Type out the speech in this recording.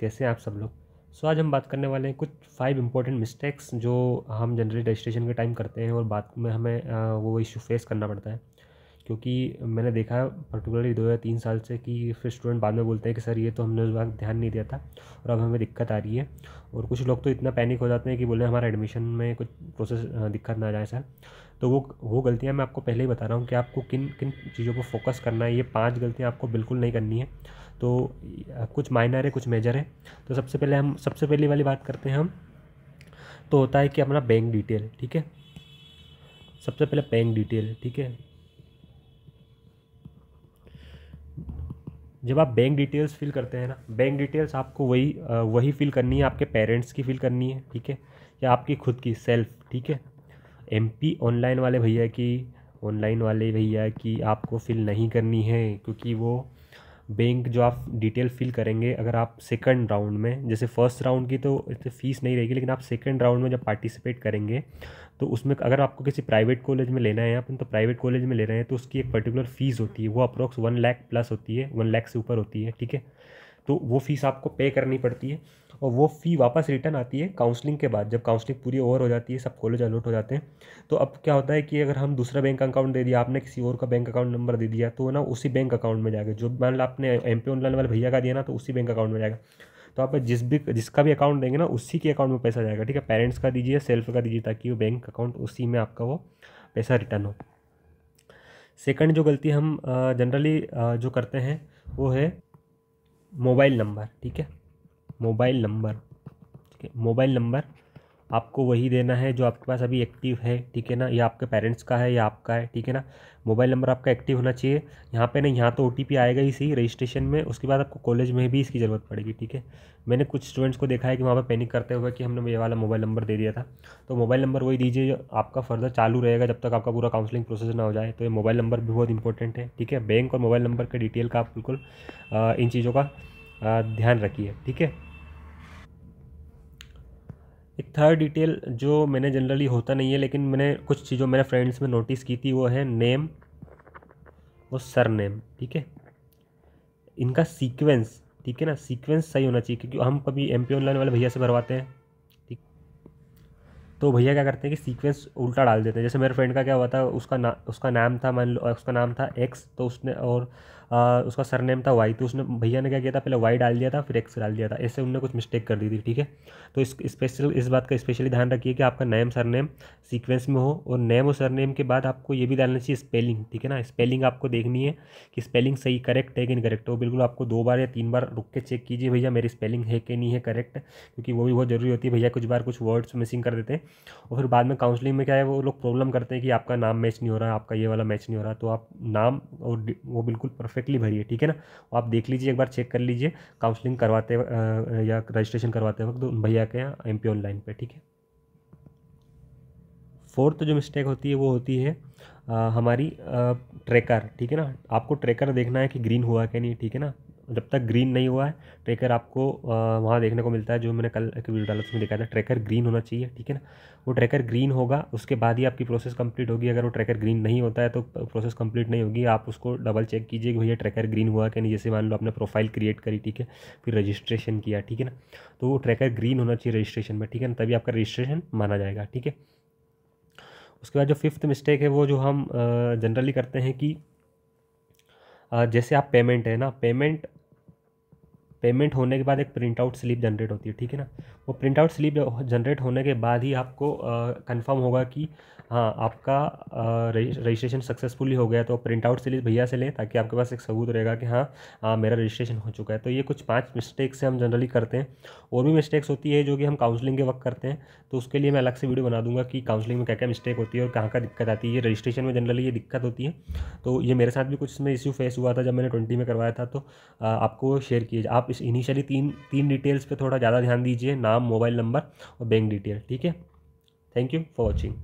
कैसे हैं आप सब लोग सो so, आज हम बात करने वाले हैं कुछ फाइव इंपॉर्टेंट मिस्टेक्स जो हम जनरली रजिस्ट्रेशन के टाइम करते हैं और बाद में हमें वो इशू फेस करना पड़ता है क्योंकि मैंने देखा पर्टिकुलरली दो या तीन साल से कि फिर स्टूडेंट बाद में बोलते हैं कि सर ये तो हमने उस वक्त ध्यान नहीं दिया था और अब हमें दिक्कत आ रही है और कुछ लोग तो इतना पैनिक हो जाते हैं कि बोले हमारा एडमिशन में कुछ प्रोसेस दिक्कत ना जाए सर तो वो वो गलतियाँ मैं आपको पहले ही बता रहा हूँ कि आपको किन किन चीज़ों पर फोकस करना है ये पाँच गलतियाँ आपको बिल्कुल नहीं करनी है तो कुछ माइनर है कुछ मेजर है तो सबसे पहले हम सबसे पहली वाली बात करते हैं हम तो होता है कि अपना बैंक डिटेल ठीक है सबसे पहले बैंक डिटेल ठीक है जब आप बैंक डिटेल्स फिल करते हैं ना बैंक डिटेल्स आपको वही वही फिल करनी है आपके पेरेंट्स की फिल करनी है ठीक है या आपकी खुद की सेल्फ ठीक है एम ऑनलाइन वाले भैया की ऑनलाइन वाले भैया की आपको फिल नहीं करनी है क्योंकि वो बैंक जो आप डिटेल फिल करेंगे अगर आप सेकंड राउंड में जैसे फर्स्ट राउंड की तो इतनी फ़ीस नहीं रहेगी लेकिन आप सेकंड राउंड में जब पार्टिसिपेट करेंगे तो उसमें अगर आपको किसी प्राइवेट कॉलेज में लेना है अपन तो प्राइवेट कॉलेज में ले रहे हैं तो उसकी एक पर्टिकुलर फ़ीस होती है वो अप्रोक्स वन लैख प्लस होती है वन लैख से ऊपर होती है ठीक है तो वो फ़ीस आपको पे करनी पड़ती है और वो फ़ी वापस रिटर्न आती है काउंसलिंग के बाद जब काउंसलिंग पूरी ओवर हो जाती है सब कॉलेज अलॉट हो जाते हैं तो अब क्या होता है कि अगर हम दूसरा बैंक अकाउंट दे दिया आपने किसी और का बैंक अकाउंट नंबर दे दिया तो ना उसी बैंक अकाउंट में जाएगा जो मान लो आपने एम पी ऑनलाइन वाले भैया का दिया ना तो उसी बैंक अकाउंट में जाएगा तो आप जिस भी जिसका भी अकाउंट देंगे ना उसी के अकाउंट में पैसा जाएगा ठीक है पेरेंट्स का दीजिए सेल्फ का दीजिए ताकि वो बैंक अकाउंट उसी में आपका वो पैसा रिटर्न हो सेकंड जो गलती हम जनरली जो करते हैं वो है मोबाइल नंबर ठीक है मोबाइल नंबर ठीक है मोबाइल नंबर आपको वही देना है जो आपके पास अभी एक्टिव है ठीक है ना या आपके पेरेंट्स का है या आपका है ठीक है ना मोबाइल नंबर आपका एक्टिव होना चाहिए यहाँ पे ना यहाँ तो ओ आएगा ही सही रजिस्ट्रेशन में उसके बाद आपको कॉलेज में भी इसकी ज़रूरत पड़ेगी ठीक है मैंने कुछ स्टूडेंट्स को देखा है कि वहाँ पर पैनिक करते हुए कि हमने ये वाला मोबाइल नंबर दे दिया था तो मोबाइल नंबर वही दीजिए आपका फर्दर चालू रहेगा जब तक आपका पूरा काउंसलिंग प्रोसेस ना हो जाए तो ये मोबाइल नंबर भी बहुत इंपॉर्टेंट है ठीक है बैंक और मोबाइल नंबर के डिटेल का आप बिल्कुल इन चीज़ों का ध्यान रखिए ठीक है एक थर्ड डिटेल जो मैंने जनरली होता नहीं है लेकिन मैंने कुछ चीज़ों मेरे फ्रेंड्स में नोटिस की थी वो है नेम और सर नेम ठीक है इनका सीक्वेंस ठीक है ना सीक्वेंस सही होना चाहिए क्योंकि हम कभी एम पी ऑनलाइन वाले भैया से भरवाते हैं ठीक तो भैया क्या करते हैं कि सीक्वेंस उल्टा डाल देते हैं जैसे मेरे फ्रेंड का क्या हुआ था उसका ना उसका नाम था मान लो उसका नाम था एक्स तो उसने और आ, उसका सरनेम था वाई तो उसने भैया ने क्या किया था पहले वाई डाल दिया था फिर एक्स डाल दिया था ऐसे उनने कुछ मिस्टेक कर दी थी ठीक है तो इस स्पेशल इस बात का स्पेशली ध्यान रखिए कि आपका नेम सरनेम सीक्वेंस में हो और नेम और सरनेम के बाद आपको ये भी डालना चाहिए स्पेलिंग ठीक है ना स्पेलिंग आपको देखनी है कि स्पेलिंग सही करेक्ट है कि नहीं करेक्ट हो बिल्कुल आपको दो बार या तीन बार रुक के चेक कीजिए भैया मेरी स्पेलिंग है कि नहीं है करेक्ट क्योंकि वो भी बहुत ज़रूरी होती है भैया कुछ बार कुछ वर्ड्स मिसिंग कर देते हैं और फिर बाद में काउंसलिंग में क्या है वो लोग प्रॉब्लम करते हैं कि आपका नाम मैच नहीं हो रहा आपका ये वाला मैच नहीं हो रहा तो आप नाम और वो बिल्कुल परफेक्ट परफेक्टली भरी है ठीक है ना आप देख लीजिए एक बार चेक कर लीजिए काउंसलिंग करवाते या रजिस्ट्रेशन करवाते वक्त भैया के यहाँ एम पी ऑनलाइन पर ठीक है फोर्थ जो मिस्टेक होती है वो होती है आ, हमारी आ, ट्रेकर ठीक है ना आपको ट्रेकर देखना है कि ग्रीन हुआ कि नहीं ठीक है ना जब तक ग्रीन नहीं हुआ है ट्रैकर आपको वहाँ देखने को मिलता है जो मैंने कल एक वीडियो डाला उसमें दिखाया था ट्रैकर ग्रीन होना चाहिए ठीक है ना वो ट्रैकर ग्रीन होगा उसके बाद ही आपकी प्रोसेस कंप्लीट होगी अगर वो ट्रैकर ग्रीन नहीं होता है तो प्रोसेस कंप्लीट नहीं होगी आप उसको डबल चेक कीजिए कि भैया ट्रैकर ग्रीन हुआ कि नहीं जैसे मान लो आपने प्रोफाइल क्रिएट करी ठीक है फिर रजिस्ट्रेशन किया ठीक है ना तो वो ट्रैकर ग्रीन होना चाहिए रजिस्ट्रेशन में ठीक है ना तभी आपका रजिस्ट्रेशन माना जाएगा ठीक है उसके बाद जो फिफ्थ मिस्टेक है वो जो हम जनरली करते हैं कि जैसे आप पेमेंट है ना पेमेंट पेमेंट होने के बाद एक प्रिंट आउट स्लिप जनरेट होती है ठीक है ना वो प्रिंट आउट स्लिप जनरेट होने के बाद ही आपको कंफर्म होगा कि हाँ आपका रजिस्ट्रेशन सक्सेसफुली हो गया तो प्रिंट आउट स्लिप भैया से लें ताकि आपके पास एक सबूत रहेगा कि हाँ आ, मेरा रजिस्ट्रेशन हो चुका है तो ये कुछ पाँच मिस्टेक्स हम जनरली करते हैं और भी मिस्टेक्स होती है जो कि हम काउंसलिंग के वक्त करते हैं तो उसके लिए मैं अलग से वीडियो बना दूंगा कि काउंसलिंग में क्या क्या मिस्टेक होती है और कहाँ का दिक्कत आती है रजिस्ट्रेशन में जनरली ये दिक्कत होती है तो ये मेरे साथ भी कुछ इसमें इश्यू फेस हुआ था जब मैंने ट्वेंटी में करवाया था तो आपको शेयर किए आप इस इनिशियली तीन तीन डिटेल्स पे थोड़ा ज़्यादा ध्यान दीजिए नाम मोबाइल नंबर और बैंक डिटेल ठीक है थैंक यू फॉर वॉचिंग